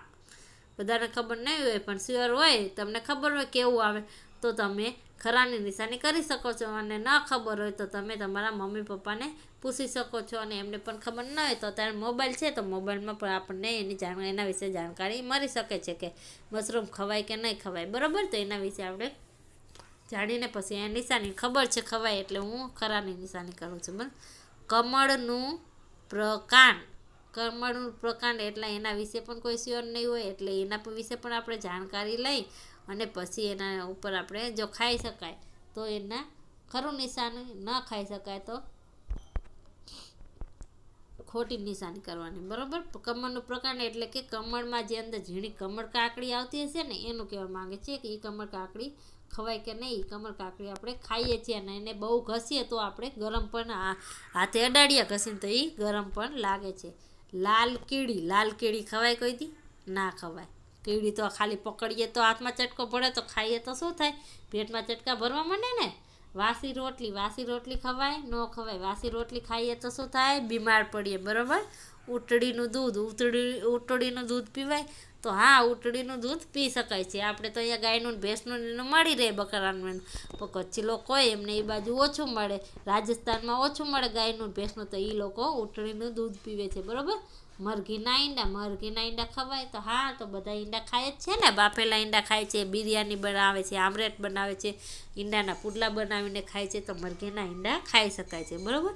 બધાને ખબર નહીં હોય પણ સ્યોર હોય તમને ખબર હોય કેવું આવે તો તમે ખરાની નિશાની કરી શકો છો અને ન ખબર હોય તો તમે તમારા મમ્મી પપ્પાને પૂછી શકો છો અને એમને પણ ખબર ન હોય તો અત્યારે મોબાઈલ છે તો મોબાઈલમાં પણ આપણને એની જાણ એના વિશે જાણકારી મળી શકે છે કે મશરૂમ ખવાય કે નહીં ખવાય બરાબર તો એના વિશે આપણે જાણીને પછી એ નિશાની ખબર છે ખવાય એટલે હું ખરાની નિશાની કરું છું બરાબર કમળનું પ્રકાંડ કમળનું પ્રકાંડ એટલે એના વિશે પણ કોઈ સ્યોર નહીં હોય એટલે એના વિશે પણ આપણે જાણકારી લઈ અને પછી એના ઉપર આપણે જો ખાઈ શકાય તો એના ખરું નિશાની ન ખાઈ શકાય તો ખોટી નિશાની કરવાની બરાબર કમળનું પ્રકાંડ એટલે કે કમળમાં જે અંદર ઝીણી કમળ કાકડી આવતી હશે ને એનું કહેવા માગે છે કે એ કમળ કાકડી ખવાય કે નહીં કમર કાકડી આપણે ખાઈએ છીએ અને એને બહુ ઘસીએ તો આપણે ગરમ પણ હાથે અડાડીએ ઘસીને તો એ ગરમ પણ લાગે છે લાલ કીડી લાલ કીડી ખવાય કોઈ દી ના ખવાય કીડી તો ખાલી પકડીએ તો હાથમાં ચટકો ભળે તો ખાઈએ તો શું થાય પેટમાં ચટકા ભરવા માંડે ને વાસી રોટલી વાસી રોટલી ખવાય ન ખવાય વાસી રોટલી ખાઈએ તો શું થાય બીમાર પડીએ બરાબર ઉટડીનું દૂધ ઉતડી ઉટડીનું દૂધ પીવાય તો હા ઉટડીનું દૂધ પી શકાય છે આપણે તો અહીંયા ગાયનું ભેંસનું એનું મળી રહે બકરાનું એનું પણ કચ્છી લોકો એમને એ બાજુ ઓછું મળે રાજસ્થાનમાં ઓછું મળે ગાયનું ભેંસનું તો એ લોકો ઉટડીનું દૂધ પીવે છે બરાબર મરઘીના ઈંડા મરઘીના ઈંડા ખવાય તો હા તો બધા ઈંડા ખાય જ છે ને બાફેલા ઈંડા ખાય છે બિરયાની બનાવે છે આમરેટ બનાવે છે ઈંડાના પુડલા બનાવીને ખાય છે તો મરઘીના ઈંડા ખાઈ શકાય છે બરાબર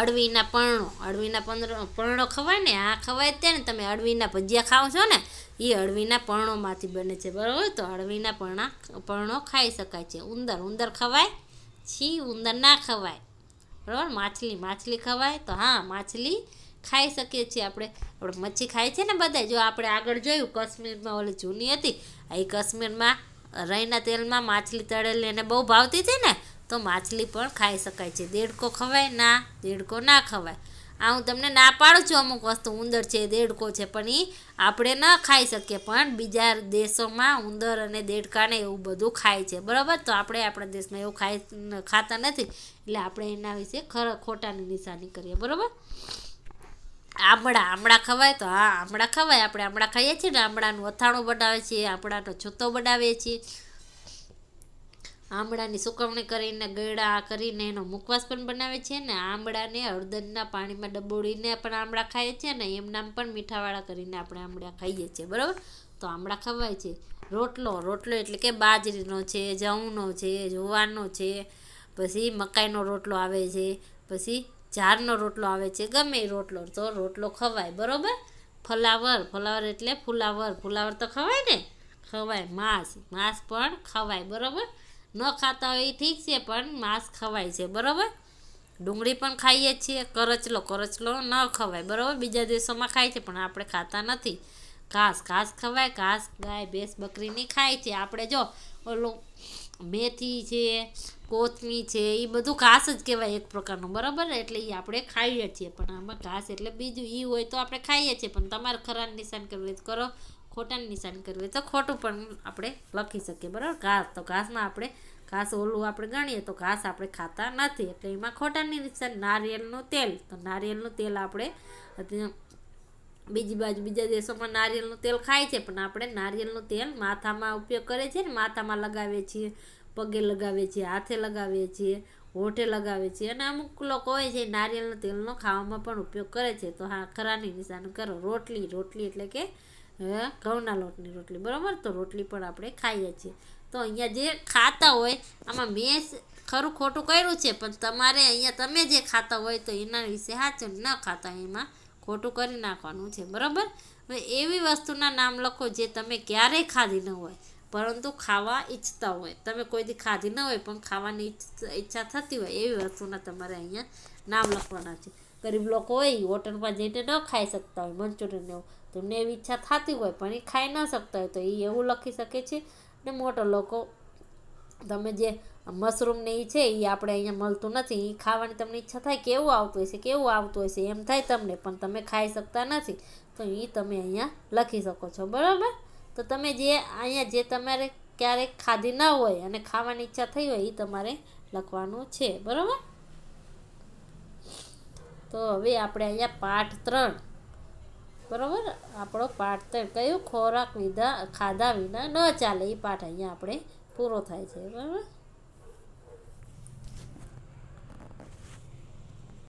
અળવીના પરણો અળવીના પર્ણો ખવાય ને આ ખવાય ત્યાં ને તમે અળવીના ભજીયા ખાઓ છો ને એ અળવીના પરણોમાંથી બને છે બરાબર તો અળવીના પરણા પરણો ખાઈ શકાય છે ઉંદર ઉંદર ખવાય છી ઉંદર ના ખવાય બરાબર માછલી માછલી ખવાય તો હા માછલી ખાઈ શકીએ છીએ આપણે આપણે મચ્છી ખાય છે ને બધા જો આપણે આગળ જોયું કાશ્મીરમાં ઓલી જૂની હતી એ કાશ્મીરમાં રહીના તેલમાં માછલી તળેલી એને બહુ ભાવતી હતી ને તો માછલી પણ ખાઈ શકાય છે દેડકો ખવાય ના દેડકો ના ખવાય આ હું તમને ના પાડું છું અમુક વસ્તુ ઉંદર છે દેડકો છે પણ એ આપણે ન ખાઈ શકીએ પણ બીજા દેશોમાં ઉંદર અને દેડકાને એવું બધું ખાય છે બરાબર તો આપણે આપણા દેશમાં એવું ખાઈ ખાતા નથી એટલે આપણે એના વિશે ખરા ખોટાની નિશાની કરીએ બરાબર આમળા આમળા ખવાય તો હા આમળા ખવાય આપણે આમળા ખાઈએ છીએ ને આમળાનું અથાણું બનાવે છીએ આમળાનો છૂતો બનાવીએ છીએ આમળાની સુકવણી કરીને ગળા કરીને એનો મુખવાસ પણ બનાવે છે ને આમળાને હળદરના પાણીમાં ડબોળીને પણ આમળા ખાઈએ છીએ ને એમનામ પણ મીઠાવાળા કરીને આપણે આમળા ખાઈએ છીએ બરાબર તો આમળા ખવાય છે રોટલો રોટલો એટલે કે બાજરીનો છે જવનો છે જુવારનો છે પછી મકાઈનો રોટલો આવે છે પછી જારનો રોટલો આવે છે ગમે એ રોટલો તો રોટલો ખવાય બરાબર ફલાવર ફલાવર એટલે ફુલાવર ફુલાવર તો ખવાય ને ખવાય માંસ માંસ પણ ખવાય બરાબર ન ખાતા હોય એ ઠીક છે પણ માંસ ખવાય છે બરાબર ડુંગળી પણ ખાઈએ છીએ કરચલો કરચલો ન ખવાય બરાબર બીજા દિવસોમાં ખાય છે પણ આપણે ખાતા નથી ઘાસ ઘાસ ખવાય ઘાસ ગાય ભેંસ બકરીની ખાય છે આપણે જો ઓલું મેથી છે કોથમી છે એ બધું ઘાસ જ કહેવાય એક પ્રકારનું બરાબર એટલે એ આપણે ખાઈએ છીએ પણ આમાં ઘાસ એટલે બીજું એ હોય તો આપણે ખાઈએ છીએ પણ તમારે ખરાબ નિશાન કરવી કરો ખોટાની નિશાની કરવી તો ખોટું પણ આપણે લખી શકીએ બરાબર ઘાસ તો ઘાસમાં આપણે ઘાસ ઓલું આપણે ગણીએ તો ઘાસ આપણે ખાતા નથી એટલે એમાં ખોટાની નિશાની નારિયેળનું તેલ તો નારિયેળનું તેલ આપણે બીજી બાજુ બીજા દેશોમાં નારિયેળનું તેલ ખાય છે પણ આપણે નારિયેળનું તેલ માથામાં ઉપયોગ કરે છે ને માથામાં લગાવીએ છીએ પગે લગાવીએ છીએ હાથે લગાવીએ છીએ હોઠે લગાવે છે અને અમુક લોકો હોય છે નારિયેળના તેલનો ખાવામાં પણ ઉપયોગ કરે છે તો હા ખરાની નિશાન કરો રોટલી રોટલી એટલે કે હે ઘઉંના લોટની રોટલી બરાબર તો રોટલી પણ આપણે ખાઈએ છીએ તો અહીંયા જે ખાતા હોય આમાં મેં ખરું ખોટું કર્યું છે પણ તમારે અહીંયા તમે જે ખાતા હોય તો એના વિશે સાચું ન ખાતા એમાં ખોટું કરી નાખવાનું છે બરાબર હવે એવી વસ્તુના નામ લખો જે તમે ક્યારેય ખાધી ન હોય પરંતુ ખાવા ઈચ્છતા હોય તમે કોઈથી ખાધી ન હોય પણ ખાવાની ઈચ્છા થતી હોય એવી વસ્તુના તમારે અહીંયા નામ લખવાના છે ગરીબ લોકો હોય હોટલમાં જઈને ન ખાઈ શકતા હોય મંચુરિયન એવું તો નેવી ઈચ્છા થતી હોય પણ એ ખાઈ ન શકતા હોય તો એ એવું લખી શકે છે ને મોટો લોકો તમે જે મશરૂમ ને એ છે એ આપણે અહીંયા મળતું નથી એ ખાવાની તમને ઈચ્છા થાય કેવું આવતું હશે કેવું આવતું હશે એમ થાય તમને પણ તમે ખાઈ શકતા નથી તો એ તમે અહીંયા લખી શકો છો બરાબર તો તમે જે અહીંયા જે તમારે ક્યારેક ખાધી ના હોય અને ખાવાની ઈચ્છા થઈ હોય એ તમારે લખવાનું છે બરાબર તો હવે આપણે અહીંયા પાઠ ત્રણ બરાબર આપણો પાઠ તે કયો ખોરાક વિધા ખાધા વિના ન ચાલે એ પાઠ અહીંયા આપણે પૂરો થાય છે બરાબર